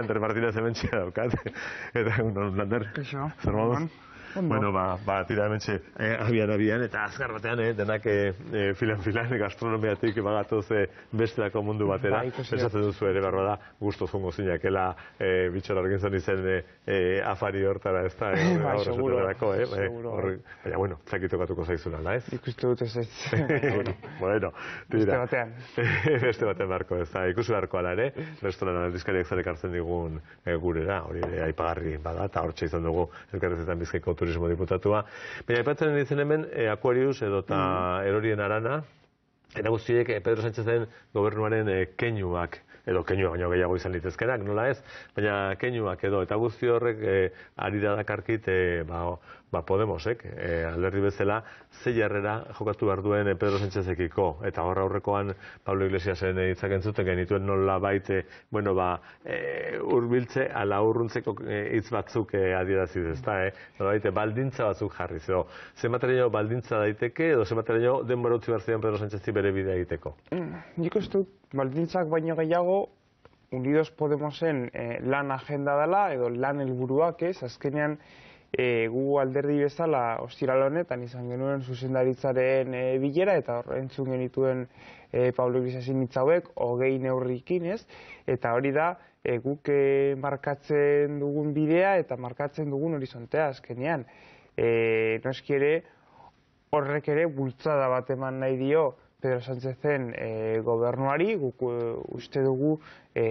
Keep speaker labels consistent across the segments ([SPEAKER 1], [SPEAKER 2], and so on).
[SPEAKER 1] entre partidas de Valencia y Daucat. Eta egun, Lander. bueno, ba, ba tira eh, abian, abian, eta azkar batean, eh, denak eh, eh filan, filan, gastronomiatik bagatuz eh, bestelako mundu batera. Ba, Esatzen duzu ere, barba da, guztu zungo zinakela eh, bitxora orgin zen izen eh, eh, afari hortara, ez da, eh, ba, horre seguro, eh, eh, seguro, eh, baina, bueno, txakitu tokatuko zaizuna, da, ez? Ikustu dut ez ez. bueno, tira. Beste batean. beste batean barko, ez da, Ikustu barko ala, ere, restoran aldizkariak zarek hartzen digun eh, gurera, hori ere, aipagarri bada, eta hortxe izan dugu, elkarrezetan bizkaiko turismo diputatua. Baina, aipatzen dizen hemen, e, Aquarius edo eta mm. erorien arana, eta guztiek eh, Pedro Sánchezen gobernuaren e, keinuak, edo keinuak baina gehiago izan ditezkenak, nola ez? Baina keinuak edo, eta guzti horrek e, ari da dakarkit, e, ba, ba, Podemosek, e, alderdi bezala, ze jarrera jokatu behar duen eh, Pedro Sánchezekiko, eta hor aurrekoan Pablo Iglesiasen hitzak entzuten genituen nola baite, bueno, ba, e, eh, urbiltze, ala urruntzeko hitz e, batzuk e, adieraziz, nola baite, baldintza batzuk jarri, zeo ze materiño baldintza daiteke, edo ze materiño denbora utzi behar Pedro Sánchezzi bere bidea egiteko?
[SPEAKER 2] Mm, nik dut baldintzak baino gehiago, Unidos Podemosen lan agenda dela, edo lan helburuak ez, azkenean, e, gu alderdi bezala ostiral honetan izan genuen zuzendaritzaren e, bilera eta hor entzun genituen e, Pablo Iglesiasin mitzauek hogei neurrikin ez eta hori da e, guk e, markatzen dugun bidea eta markatzen dugun horizontea azkenean e, noskiere horrek ere bultzada bat eman nahi dio Pedro Sánchezen e, gobernuari, guk eh, uste dugu e,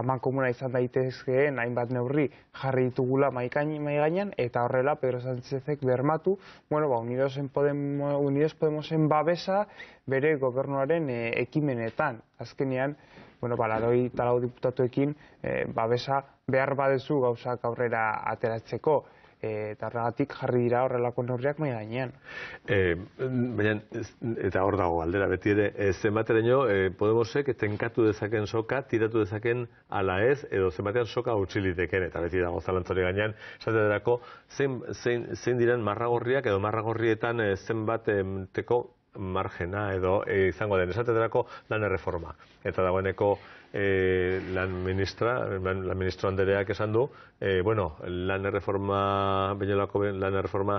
[SPEAKER 2] ama komuna izan daitezkeen hainbat neurri jarri ditugula maikaini maigainan eta horrela Pedro Sánchezek bermatu, bueno, ba Unidosen Podemos, Unidos Podemosen babesa bere gobernuaren ekimenetan. Azkenean, bueno, ba laroi diputatuekin e, babesa behar badezu gauzak aurrera ateratzeko. Eh, eta horregatik jarri dira horrelako neurriak maia gainean.
[SPEAKER 1] E, baina, eta hor dago aldera beti ere, e, eh, zenbatereño e, Podemosek tenkatu dezaken soka, tiratu dezaken ala ez, edo zenbatean soka utxiliteken, eta beti dago zalantzori gainean, esate derako, zein, zein, zein diren marragorriak edo marragorrietan e, zenbateko margena edo eh, izango den esatederako lan erreforma. Eta dagoeneko eh, lan ministra, lan, lan ministro andereak esan du, e, bueno, lan erreforma, bainolako lan erreforma,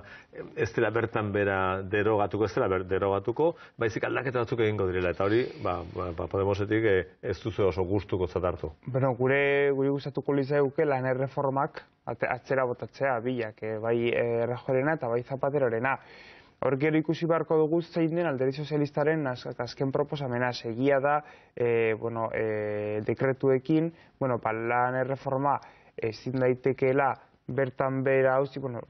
[SPEAKER 1] ez dela bertan bera derogatuko, ez dela derogatuko, baizik aldaketa batzuk egingo direla, eta hori, ba, ba, ba Podemosetik ez duzu oso gustuko zatartu.
[SPEAKER 2] Bueno, gure, gure gustatuko liza duke lan erreformak, atzera botatzea, bilak, bai e, eta bai zapaterorena. Hor gero ikusi beharko dugu zein den alderi sozialistaren azken proposamena segia da eh, eh, dekretuekin, bueno, palan ba, erreforma ezin daitekeela bertan bera hauzi, bueno,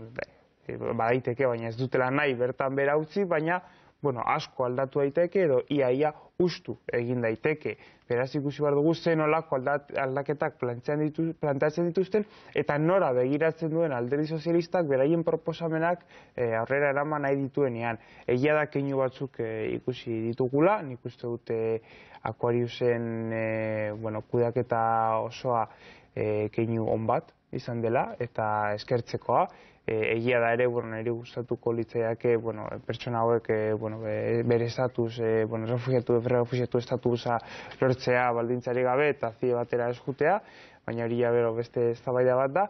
[SPEAKER 2] eh, baina ez dutela nahi bertan bera hauzi, baina bueno, asko aldatu daiteke edo iaia ustu egin daiteke. Beraz ikusi behar dugu zen olako aldaketak plantatzen dituzten eta nora begiratzen duen alderdi sozialistak beraien proposamenak eh, aurrera eraman nahi dituenean. Egia da keinu batzuk eh, ikusi ditugula, nik uste dute Aquariusen eh, bueno, kudaketa osoa keinu onbat izan dela eta eskertzekoa. Eh, egia da ere, bueno, niri gustatuko litzeiak, bueno, pertsona hauek, eh, bueno, bere estatus, eh, bueno, refugiatu, refugiatu estatusa lortzea baldintzari gabe eta zide batera eskutea, baina hori jabero beste eztabaida bat da,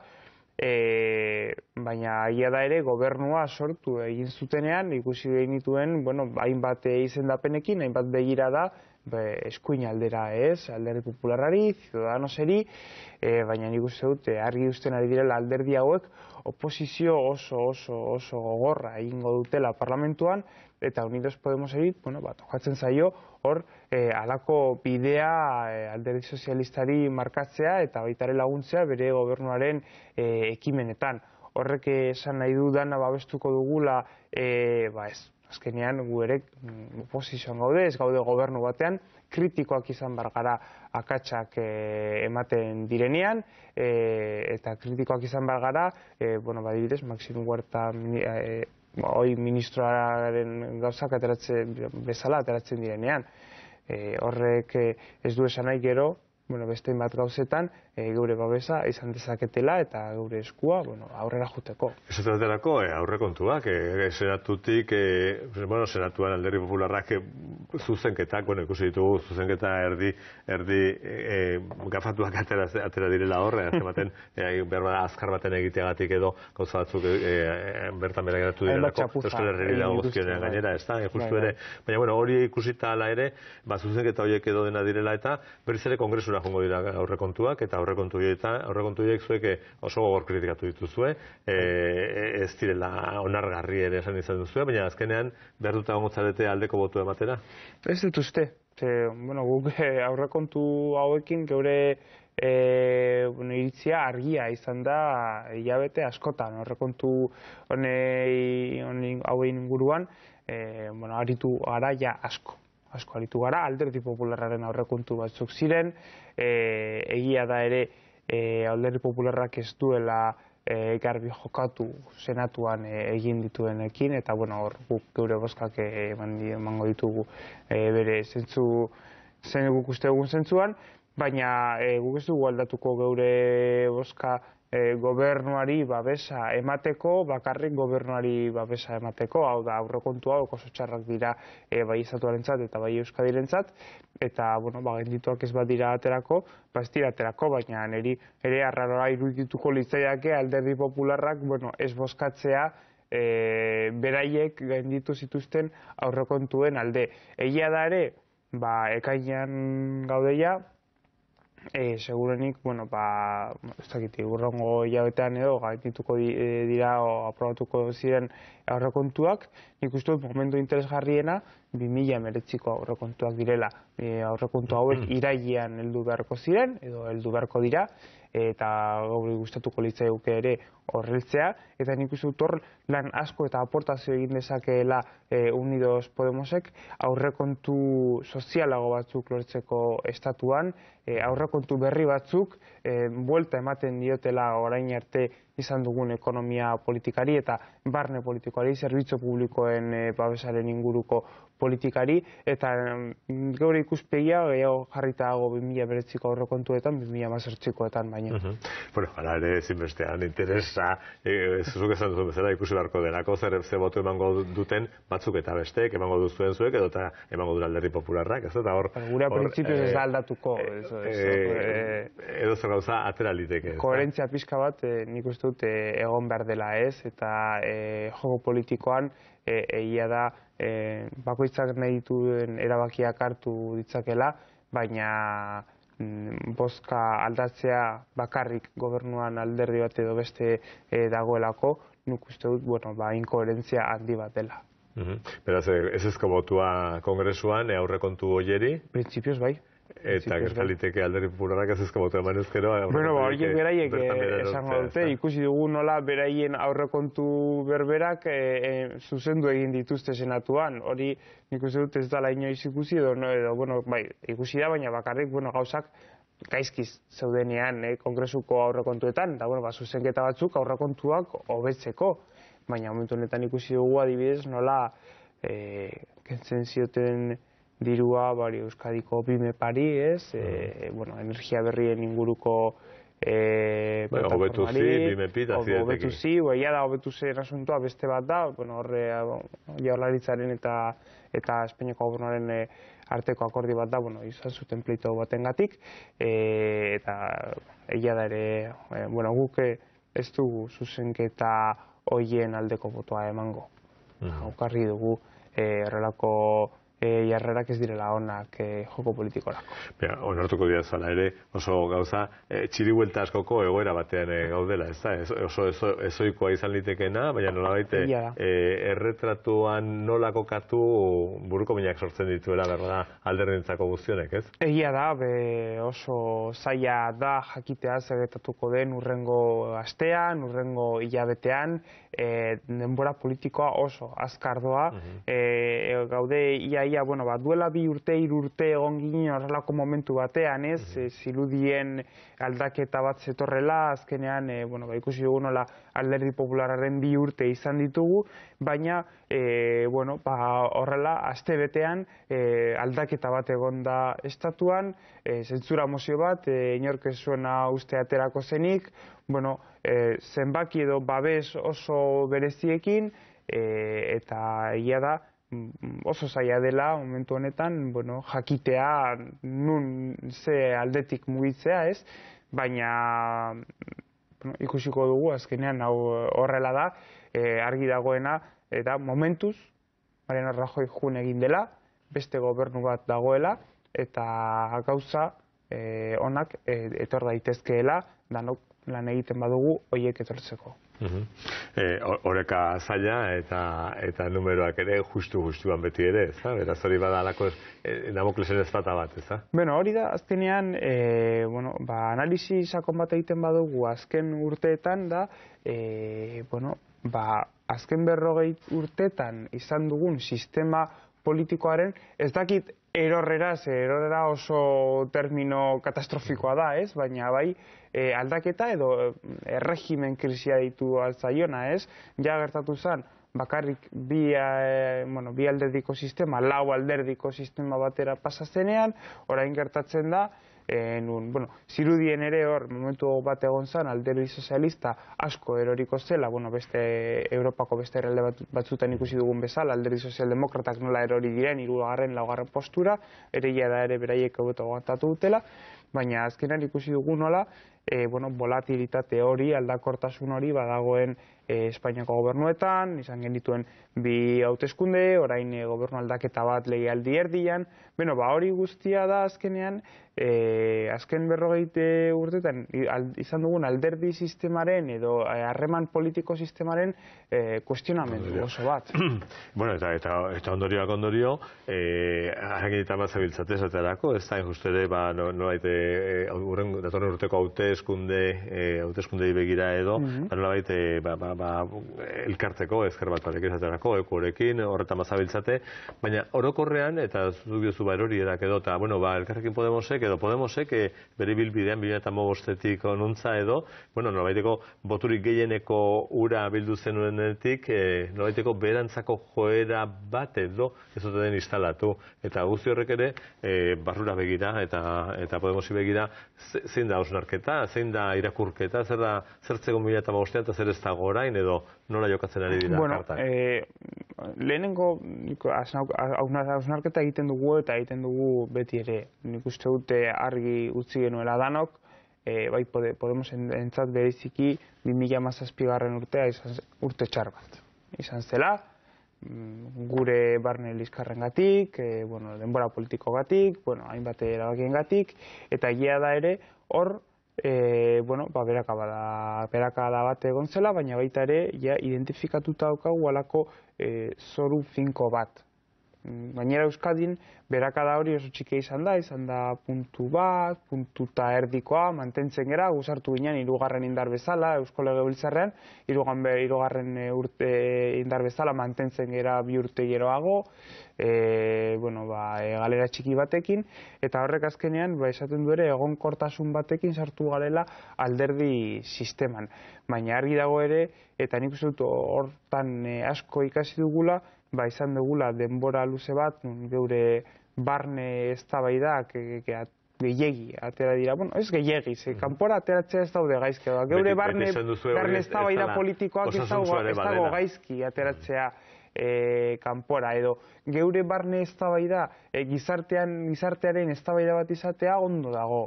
[SPEAKER 2] E, baina aia da ere gobernua sortu egin zutenean ikusi behin dituen bueno, hainbat izendapenekin, hainbat begira da be, eskuin aldera ez, alderdi popularari, ciudadanoseri, e, baina nik uste dut argi usten ari direla alderdi hauek oposizio oso oso oso gogorra egingo dutela parlamentuan, eta unidos podemos egit, bueno, bat, ojatzen zaio, hor, e, eh, alako bidea e, eh, alderik sozialistari markatzea eta baitare laguntzea bere gobernuaren e, ekimenetan. Horrek esan nahi du dana babestuko dugula, e, ba ez, azkenean gu ere mm, oposizioan gaude, ez gaude gobernu batean, kritikoak izan bargara akatsak e, ematen direnean, e, eta kritikoak izan bargara, e, bueno, badibidez, ba, Maxim Huerta e, Ba, hoi ministroaren gauzak ateratzen bezala ateratzen direnean. Eh, horrek eh, ez du esan nahi gero, bueno, beste bat gauzetan, e, geure babesa izan dezaketela eta geure eskua bueno, aurrera juteko.
[SPEAKER 1] Ez eta eh, aurre kontuak, e, eh, zeratutik, e, bueno, zeratuan alderri popularrak zuzenketak, bueno, ikusi ditugu zuzenketa erdi, erdi e, gafatuak atera, direla horre, e, behar azkar baten egiteagatik edo gauza batzuk e, e, bertan bera geratu direlako, euskal herri dira gainera, ez da, e, justu bai, ere, bai. baina bueno, hori ikusi eta ala ere, ba, zuzenketa horiek edo dena direla eta berriz ere kongresura jongo dira aurre kontuak, eta aurrekontu dietan, aurrekontu diek zuek eh, oso gogor kritikatu dituzue, e, ez direla onargarri ere esan izan duzue, baina azkenean behar dut agongotzarete aldeko botu ematera?
[SPEAKER 2] Ez dut uste, Te, bueno, guk aurrekontu hauekin geure e, bueno, iritzia argia izan da hilabete askotan, aurrekontu honei, hauein guruan, e, bueno, aritu araia asko asko alitu gara, alderdi popularraren aurrekontu batzuk ziren, e, egia da ere e, alderdi popularrak ez duela e, garbi jokatu senatuan e, egin dituenekin, eta bueno, hor guk geure boskak e, emango ditugu e, bere zentzu, zen guk uste egun zentzuan, baina e, guk ez dugu aldatuko geure boska, e, gobernuari babesa emateko, bakarrik gobernuari babesa emateko, hau da aurrekontu hau, oso dira e, bai eta bai euskadirentzat, eta, bueno, ba, gendituak ez bat dira aterako, ba, dira aterako, baina neri ere arrarora irudituko litzaiake alderdi popularrak, bueno, ez boskatzea, e, beraiek gainditu zituzten aurrekontuen alde. Egia da ere, ba, ekainan gaudeia, e, eh, segurenik, bueno, ba, ez dakit, urrongo hilabetean edo, gaitituko eh, dira, o, aprobatuko ziren aurrekontuak, nik uste dut, momentu interesgarriena, 2000 meretziko aurrekontuak direla. E, aurrekontu hauek mm. irailean heldu beharko ziren, edo heldu beharko dira, eta gaur gustatuko litzai uke ere horreltzea, eta nik uste lan asko eta aportazio egin dezakeela e, Unidos Podemosek aurrekontu sozialago batzuk lortzeko estatuan, e, aurrekontu berri batzuk, e, buelta ematen diotela orain arte izan dugun ekonomia politikari eta barne politikoari, zerbitzo publikoen eh, babesaren inguruko politikari, eta mm, gaur ikuspegia gehiago jarrita dago 2000 beretziko horrekontuetan, 2000 mazertzikoetan baina.
[SPEAKER 1] Bueno, gara ere ezinbestean interesa, eh, zuzuk esan duzu bezala ikusi barko denako, zer ze botu emango duten batzuk eta beste, emango duzuen zuek, edo eta emango duen alderri popularrak, ez eh, da hor...
[SPEAKER 2] Gurea prinsipioz ez da aldatuko.
[SPEAKER 1] Edo zer gauza ateraliteke. Koherentzia
[SPEAKER 2] pixka bat, nik uste dut eh, egon behar dela ez, eta e, eh, jogo politikoan eh, egia e, da e, bakoitzak nahi dituen erabakiak hartu ditzakela, baina mm, bozka aldatzea bakarrik gobernuan alderdi bat edo beste e, dagoelako, nuk uste dut, bueno, ba, inkoherentzia handi bat dela.
[SPEAKER 1] Beraz, ez ezko botua kongresuan, aurrekontu hoieri?
[SPEAKER 2] Printzipioz, bai. Eta gertaliteke
[SPEAKER 1] alderdi ez ezko botu eman ezkero. Bueno, ba, horiek beraiek eh, esango dute,
[SPEAKER 2] ikusi dugu nola beraien aurrekontu berberak eh, eh, zuzendu egin dituzte senatuan. Hori ikusi uste dut ez dala inoiz ikusi edo, bueno, bai, ikusi da, baina bakarrik, bueno, gauzak gaizkiz zaudenean, kongresuko aurrekontuetan, Da, bueno, ba, zuzenketa batzuk aurrekontuak hobetzeko, baina momentu honetan ikusi dugu adibidez nola kentzen zioten dirua bari Euskadiko bime pari, ez, e, mm. bueno, energia berrien inguruko eh bueno, zi, bime pit, azidetik. zi, da, hobetu zi bai, beste bat da, bueno, horre jaurlaritzaren eta eta Espainiako gobernuaren e, arteko akordi bat da, bueno, izan zuten pleito batengatik e, eta egia da ere, e, bueno, guk ez dugu zuzenketa hoien aldeko botoa emango. Mm -hmm. dugu e, horrelako e, jarrerak ez direla onak e, joko politiko
[SPEAKER 1] Bia, onartuko dira zala ere, oso gauza, e, txiri askoko egoera batean eh, gaudela, ez da? Ez, oso ezoikoa izan litekena, baina nola baite, e, erretratuan nola kokatu buruko minak sortzen dituela, berra, alderdintzako guztionek, ez?
[SPEAKER 2] Egia da, be, oso zaila da jakitea zegetatuko den urrengo astean, urrengo hilabetean, e, denbora politikoa oso azkardoa, uh gaude iaia ja, bueno, ba, duela bi urte, irurte egon ginen horrelako momentu batean, ez, mm ziludien aldaketa bat zetorrela, azkenean, e, bueno, ba, ikusi dugu nola alderdi populararen bi urte izan ditugu, baina, e, bueno, ba, horrela, aste betean, e, aldaketa bat egon da estatuan, e, zentzura mozio bat, e, inorkesuena uste aterako zenik, bueno, e, zenbaki edo babes oso bereziekin, e, eta ia da, oso zaila dela momentu honetan bueno, jakitea nun ze aldetik mugitzea ez, baina bueno, ikusiko dugu azkenean hau horrela da e, argi dagoena eta momentuz Mariano Rajoy jun egin dela, beste gobernu bat dagoela eta gauza e, onak e, etor daitezkeela danok lan egiten badugu hoiek etortzeko.
[SPEAKER 1] Horeka mhm. eh, zaila eta, numeroak ere justu justuan beti ere, ez da? Beraz hori bada alako ez, eh, e, namoklesen bat ez da?
[SPEAKER 2] Bueno, hori da, azkenean, e, bueno, ba, analizi sakon bat egiten badugu azken urteetan da, bueno, ba, azken berrogeit urteetan izan dugun sistema politikoaren, ez dakit erorrera, ze erorrera oso termino katastrofikoa da, ez? Baina bai e, aldaketa edo e, erregimen krisia ditu altzaiona, ez? Ja gertatu zen, bakarrik bi, e, bueno, bi alderdiko sistema, lau alderdiko sistema batera pasazenean, orain gertatzen da, en bueno, zirudien ere hor momentu bat egon zan alderdi sozialista asko eroriko zela, bueno, beste Europako beste eralde batzutan ikusi dugun bezala, alderdi sozialdemokratak nola erori diren irugarren, laugarren postura, ereia da ere beraiek hobeto dutela, baina azkenan ikusi dugu nola e, bueno, volatilitate hori, aldakortasun hori badagoen e, Espainiako gobernuetan, izan genituen bi hauteskunde, orain e, gobernu aldaketa bat lehialdi erdian, bueno, ba hori guztia da azkenean, e, azken berrogeite urtetan izan dugun alderdi sistemaren edo harreman e, politiko sistemaren e, kuestionamendu oso bat.
[SPEAKER 1] bueno, eta, eta, eta ondorioak ondorio, e, harrakin eta mazabiltzatez, eta ez da, injustere, ere, ba, nolaite, no, e, urren, urteko haute hauteskunde e, begira edo, mm -hmm. nolabait eh, ba, ba, ba, elkarteko ezker bat parekin zaterako, ekorekin, horretan bazabiltzate, baina orokorrean eta zuzuk jozu ba erori edak edo, eta bueno, ba, elkarrekin Podemosek edo Podemosek e, bere bilbidean bilan eta mobostetik onuntza edo, bueno, nolabaiteko boturik gehieneko ura bildu zenuenetik, e, nolabaiteko berantzako joera bat edo ez den instalatu. Eta guzti horrek ere, e, barrura begira eta, eta Podemosi begira, zein da osnarketa, zein da irakurketa, zer da zertzeko mila eta bostean eta zer ez da gorain edo nola jokatzen ari dira bueno, kartak?
[SPEAKER 2] E, lehenengo hausnarketa egiten dugu eta egiten dugu beti ere. Nik uste dute argi utzi genuela danok, e, eh, bai Podemos entzat bereziki 2000 mazazpigarren urtea izan, urte txar bat. Izan zela, mm, gure barne liskarren gatik, eh, bueno, denbora politiko gatik, bueno, hainbat erabakien gatik, eta egia da ere, hor, e, bueno, ba, beraka, bada, beraka da bat egon baina baita ja, identifikatuta daukagu alako e, zoru finko bat, Baina mm, Euskadin, berakada hori oso txike izan da, izan da puntu bat, puntuta erdikoa, mantentzen gera guzartu ginen, irugarren indar bezala, Eusko Lege Biltzarrean, irugarren eh, eh, indar bezala, mantentzen gara bi urte geroago, e, bueno, ba, galera txiki batekin, eta horrek azkenean, ba, esaten du ere, egon kortasun batekin sartu galela alderdi sisteman. Baina argi dago ere, eta nik uste hortan asko ikasi dugula, ba, izan dugula denbora luze bat, geure barne ez tabaidak, eh, gehiagi atera dira, bueno, ez gehiagi, ze, kanpora ateratzea ez daude gaizki, da. Ba, geure barne, barne ez politikoak ez dago gaizki ateratzea eh, kanpora, edo geure barne ez eh, gizartean, gizartearen ez bat izatea ondo dago,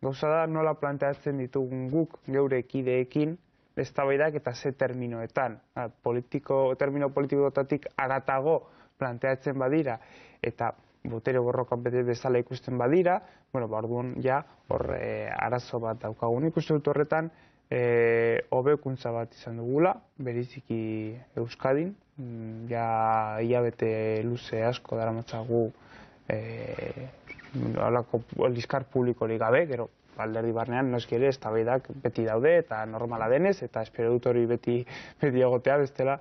[SPEAKER 2] gauza da nola planteatzen ditugun guk geure kideekin, eztabaidak eta ze terminoetan. politiko, termino politikoetatik aratago planteatzen badira eta botere borrokan bete bezala ikusten badira, bueno, ba ja hor eh, arazo bat daukagun ikusten dut horretan, eh hobekuntza bat izan dugula, beriziki Euskadin, mm, ja ilabete luze asko daramatzagu eh hala publikorik gabe, gero alderdi barnean noski ere eztabaidak beti daude eta normala denez eta espero dut hori beti beti egotea bestela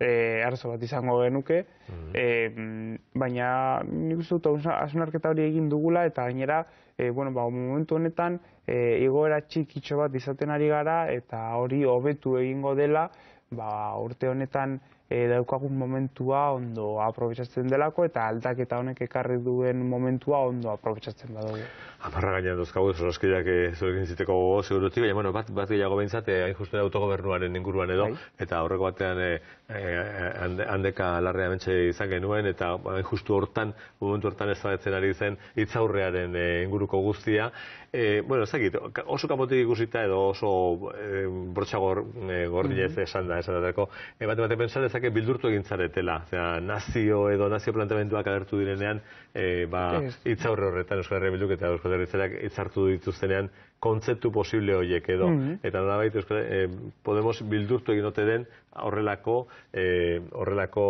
[SPEAKER 2] eh arzo bat izango genuke mm baina nikuz dut asunarketa hori egin dugula eta gainera e, bueno ba momentu honetan eh igoera txikitxo bat izaten ari gara eta hori hobetu egingo dela ba, urte honetan e, daukagun momentua ondo aprobetsatzen delako eta aldaketa honek ekarri duen momentua ondo aprobetsatzen badugu.
[SPEAKER 1] Amarra gainean dozkagu ez horoskiak e, eh, zuekin ziteko zeurutik, baina bueno, bat, bat gehiago behintzat, eh, hain justu autogobernuaren inguruan edo, bai. eta horreko batean e, e, ande, handeka larrea mentxe izan genuen, eta ba, hain justu hortan, momentu hortan ez badetzen ari zen, itzaurrearen e, inguruko guztia. E, bueno, ez dakit, oso kapotik ikusita edo oso e, bortxagor e, esan da, esatateko, e, eh, bate bate pensa dezake bildurtu egin zaretela, nazio edo nazio planteamenduak agertu direnean, e, ba, horretan Euskal Herria Bilduk eta Euskal Herria dituztenean, kontzeptu posible horiek edo, mm-hmm. eta nola baita Euskal e, Podemos bildurtu egin ote den horrelako, e, horrelako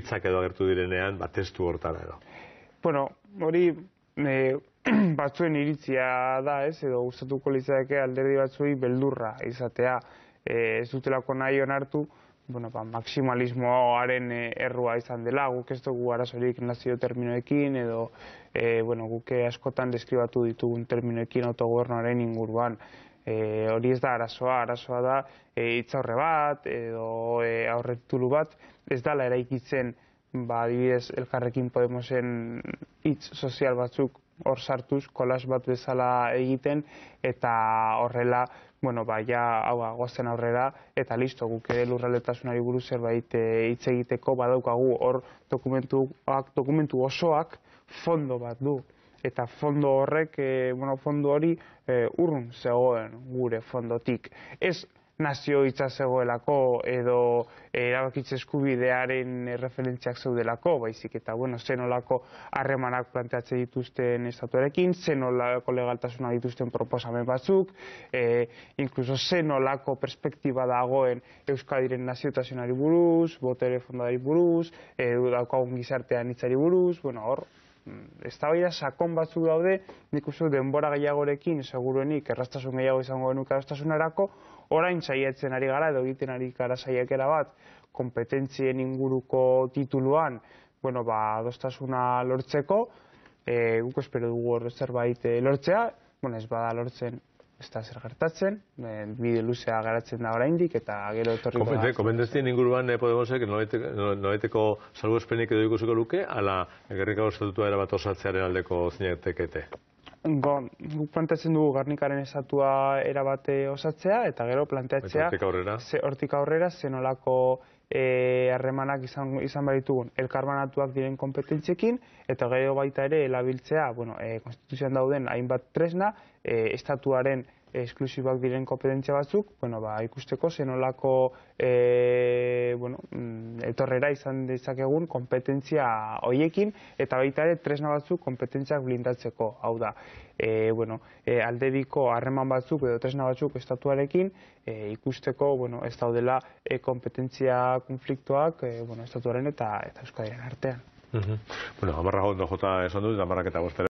[SPEAKER 1] itzak edo agertu direnean, ba, testu hortan edo.
[SPEAKER 2] Bueno, hori e, batzuen iritzia da, ez, edo gustatuko litzake alderdi batzuei beldurra izatea. Eh, ez dutelako nahi onartu, bueno, ba, maksimalismoaren eh, errua izan dela, guk ez dugu arazorik nazio terminoekin, edo e, bueno, guk askotan deskribatu ditugun terminoekin autogobernoaren inguruan. hori ez da arazoa, arazoa da e, itzaurre bat, edo e, aurretulu bat, ez dala eraikitzen, ba, adibidez, elkarrekin Podemosen itz sozial batzuk hor sartuz, kolas bat bezala egiten, eta horrela, bueno, ba, ja, hau, gozen aurrera, eta listo, guk ere lurraldetasunari buruz zerbait eh, hitz egiteko, badaukagu hor ah, dokumentu osoak fondo bat du. Eta fondo horrek, eh, bueno, fondo hori eh, urrun zegoen gure fondotik. Ez, nazio itzazegoelako edo erabakitz eskubidearen referentziak zeudelako, baizik eta bueno, zenolako harremanak planteatzen dituzten estatuarekin, zenolako legaltasuna dituzten proposamen batzuk, e, inkluso zenolako perspektiba dagoen Euskadiren naziotasunari buruz, botere fondari buruz, e, daukagun gizartean itzari buruz, bueno, hor, mm, ez da baida sakon batzuk daude, nik uste denbora gehiagorekin, seguruenik, errastasun gehiago izango genuke orain saiatzen ari gara edo egiten ari gara saiakera bat kompetentzien inguruko tituluan, bueno, ba adostasuna lortzeko, eh guk espero dugu hor zerbait e, lortzea, bueno, ez bada lortzen ez da zer gertatzen, eh, bide luzea garatzen da oraindik eta gero etorriko da.
[SPEAKER 1] Komendestien inguruan eh, Podemosek noeteko salgo esperienik edo ikusiko luke, ala gerrikago estatutua osatzearen aldeko zineketekete.
[SPEAKER 2] Mm, ba, planteatzen dugu garnikaren esatua erabate osatzea eta gero planteatzea hortik aurrera zen e, harremanak izan behar ditugun elkarbanatuak diren kompetentzekin eta gero baita ere elabiltzea e, konstituzioan dauden hainbat tresna e, estatuaren esklusibak diren kompetentzia batzuk, bueno, ba, ikusteko zenolako e, bueno, mm, etorrera izan dezakegun kompetentzia hoiekin eta baita ere tresna batzuk kompetentziak blindatzeko, hau da, e, bueno, e, harreman batzuk edo tresna batzuk estatuarekin e, ikusteko bueno, ez daudela e, kompetentzia konfliktuak e, bueno, estatuaren eta, eta euskadiren artean. Mm
[SPEAKER 1] Bueno, amarra jota esan dut, amarrak eta